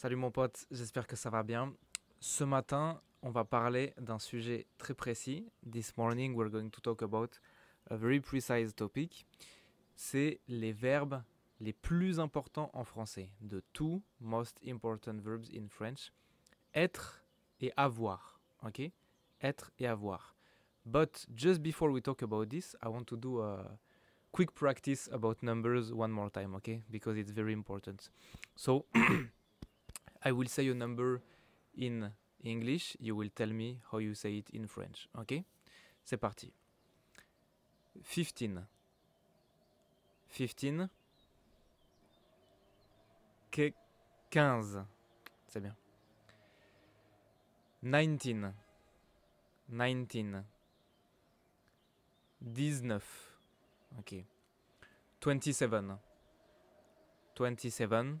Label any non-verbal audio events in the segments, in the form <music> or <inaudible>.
Salut mon pote, j'espère que ça va bien. Ce matin, on va parler d'un sujet très précis. This morning, we're going to talk about a very precise topic. C'est les verbes les plus importants en français. The two most important verbs in French. Être et avoir. Ok Être et avoir. But just before we talk about this, I want to do a quick practice about numbers one more time, ok Because it's very important. So. <clears throat> I will say a number in English, you will tell me how you say it in French. OK C'est parti. 15. 15. 15. C'est bien. 19. 19. 19. OK. 27. 27.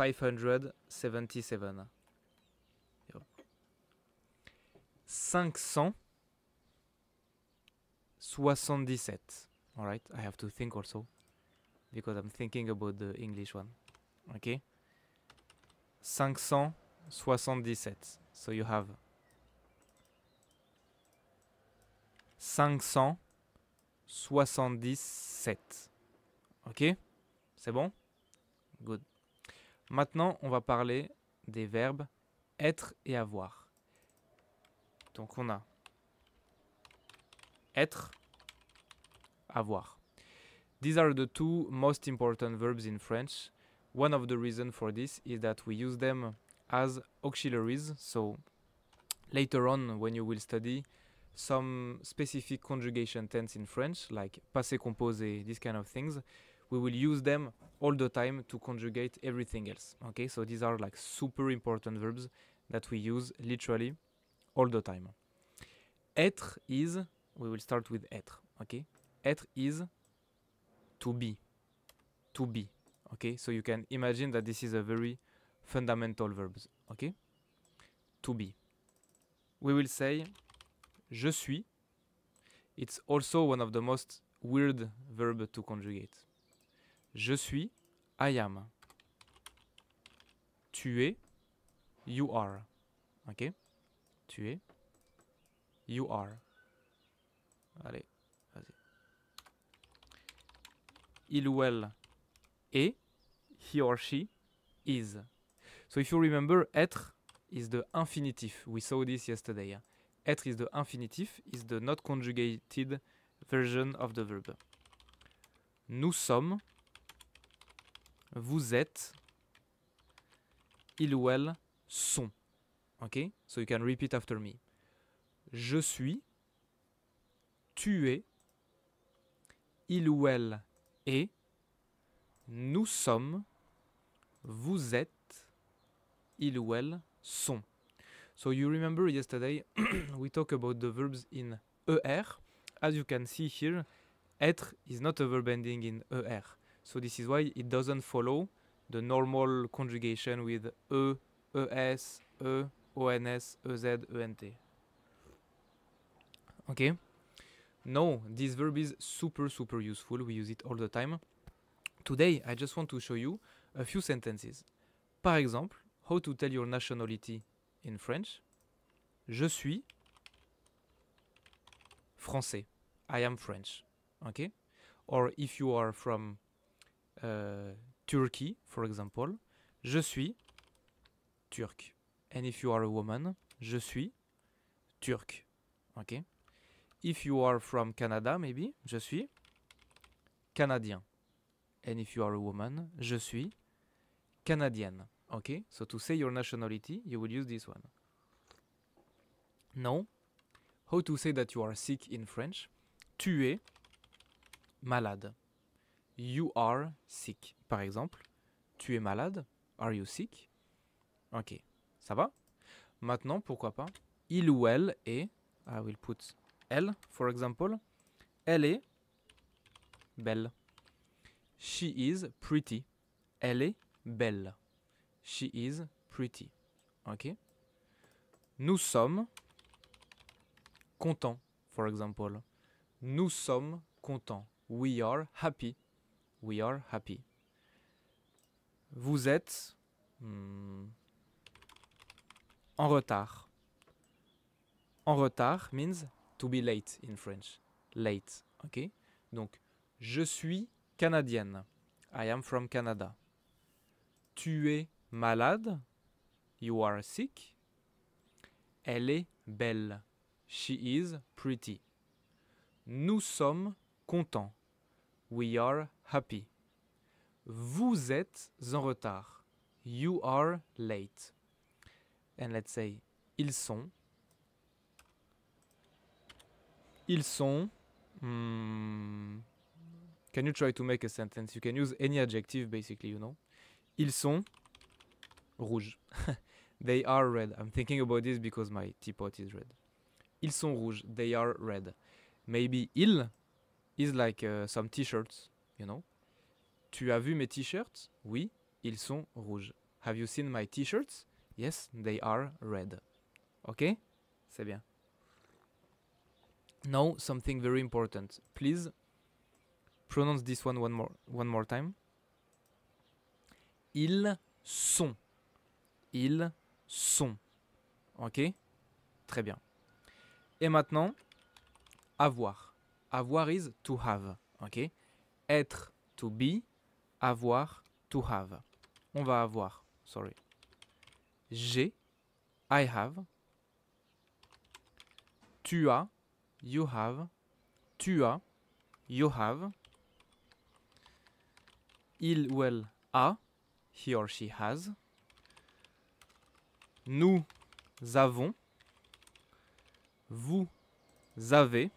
577. 577. All right, I have to think also because I'm thinking about the English one. Okay? sept So you have soixante-dix-sept. Okay, C'est bon Good. Maintenant, on va parler des verbes être et avoir. Donc on a être, avoir. These are the two most important verbs in French. One of the reasons for this is that we use them as auxiliaries. So later on, when you will study some specific conjugation tense in French, like passé composé, these kind of things, we will use them all the time to conjugate everything else. Okay, so these are like super important verbs that we use literally all the time. Être is, we will start with être, okay? Être is to be, to be, okay? So you can imagine that this is a very fundamental verb, okay? To be. We will say je suis. It's also one of the most weird verbs to conjugate Je suis, I am. Tu es, you are. Ok Tu es, you are. Allez, vas-y. Il ou elle est, he or she is. So if you remember, être is the infinitif. We saw this yesterday. Être is the infinitif, is the not conjugated version of the verb. Nous sommes, vous êtes, il ou elle sont. Ok So you can repeat after me. Je suis, tu es, il ou elle est, nous sommes, vous êtes, il ou elle sont. So you remember yesterday <clears throat> we talked about the verbs in ER. As you can see here, être is not a verb ending in ER. So this is why it doesn't follow the normal conjugation with E, ES, E, ONS, EZ, ENT. Okay? Now, this verb is super, super useful. We use it all the time. Today, I just want to show you a few sentences. Par exemple, how to tell your nationality in French. Je suis français. I am French. Okay? Or if you are from Turquie, euh, Turkey, for example, je suis turc. And if you are a woman, je suis turc. Ok. If you are from Canada, maybe, je suis canadien. And if you are a woman, je suis canadienne. Ok. So to say your nationality, you will use this one. No. How to say that you are sick in French? Tu es malade. You are sick. Par exemple, tu es malade. Are you sick? Ok, ça va Maintenant, pourquoi pas Il ou elle est. I will put elle, for example. Elle est belle. She is pretty. Elle est belle. She is pretty. Ok Nous sommes contents, for example. Nous sommes contents. We are happy, We are happy. Vous êtes hmm, en retard. En retard means to be late in French. Late, ok Donc, je suis canadienne. I am from Canada. Tu es malade. You are sick. Elle est belle. She is pretty. Nous sommes contents. We are happy. Vous êtes en retard. You are late. And let's say ils sont. Ils sont. Hmm, can you try to make a sentence? You can use any adjective basically, you know. Ils sont rouges. <laughs> They are red. I'm thinking about this because my teapot is red. Ils sont rouges. They are red. Maybe il is like uh, some t-shirts you Tu as vu mes t-shirts Oui, ils sont rouges. Have you seen my t-shirts Yes, they are red. Ok C'est bien. Now, something very important. Please pronounce this one one more, one more time. Ils sont. Ils sont. Ok Très bien. Et maintenant, avoir. Avoir is to have. Ok être to be, avoir to have. On va avoir, sorry, j'ai, I have, tu as, you have, tu as, you have, il ou elle a, he or she has, nous avons, vous avez,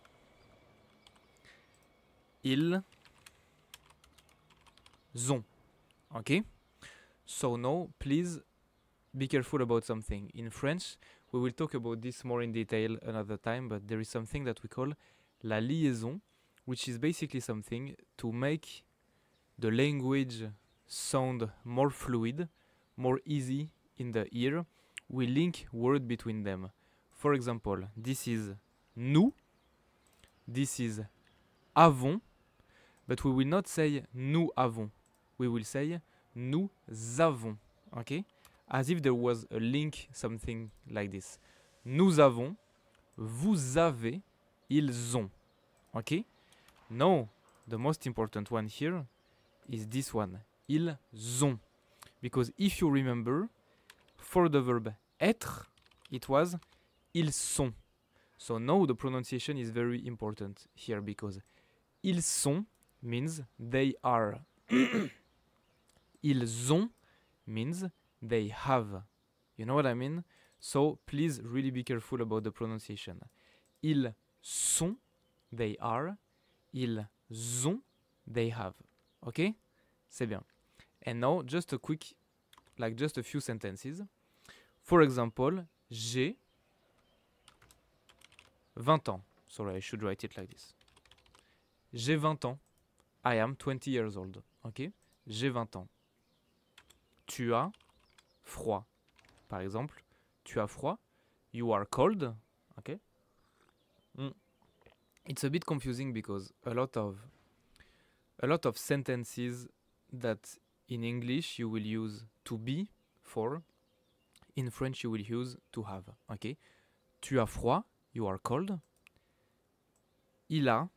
il zon. Okay? So now, please be careful about something. In French, we will talk about this more in detail another time, but there is something that we call la liaison, which is basically something to make the language sound more fluid, more easy in the ear. We link word between them. For example, this is nous, this is avons, but we will not say nous avons. we will say nous avons. ok As if there was a link, something like this. Nous avons, vous avez, ils ont. ok No, the most important one here is this one. Ils ont. Because if you remember, for the verb être, it was ils sont. So now the pronunciation is very important here because ils sont means they are. <clears throat> ils ont means they have. You know what I mean? So please really be careful about the pronunciation. Ils sont, they are. Ils ont, they have. Okay? C'est bien. And now just a quick, like just a few sentences. For example, j'ai 20 ans. Sorry, I should write it like this. J'ai 20 ans. I am 20 years old. Ok J'ai 20 ans tu as froid. Par exemple, tu as froid, you are cold. Okay? Mm. It's a bit confusing because a lot of a lot of sentences that in English you will use to be for in French you will use to have. Okay? Tu as froid, you are cold. Il a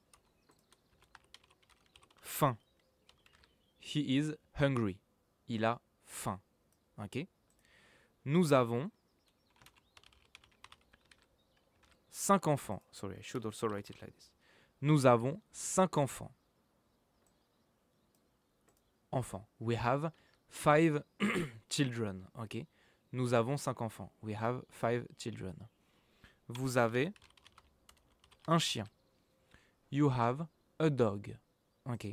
faim. He is hungry. Il a fin. Ok Nous avons cinq enfants. Sorry, I should also write it like this. Nous avons cinq enfants. Enfants. We have five <coughs> children. Ok Nous avons cinq enfants. We have five children. Vous avez un chien. You have a dog. Ok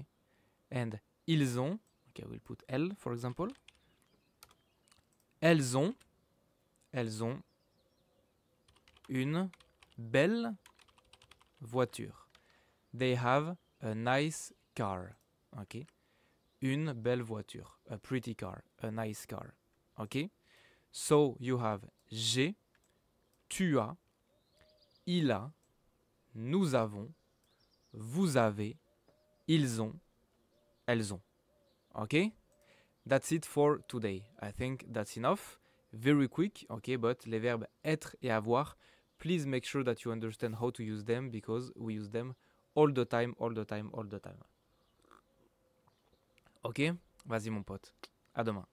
And ils ont, ok, we'll put L for example. Elles ont, elles ont une belle voiture. They have a nice car. OK Une belle voiture. A pretty car. A nice car. OK So you have j'ai, tu as, il a, nous avons, vous avez, ils ont, elles ont. OK That's it for today. I think that's enough. Very quick, okay, but les verbes être et avoir, please make sure that you understand how to use them because we use them all the time, all the time, all the time. Okay? Vas-y mon pote. À demain.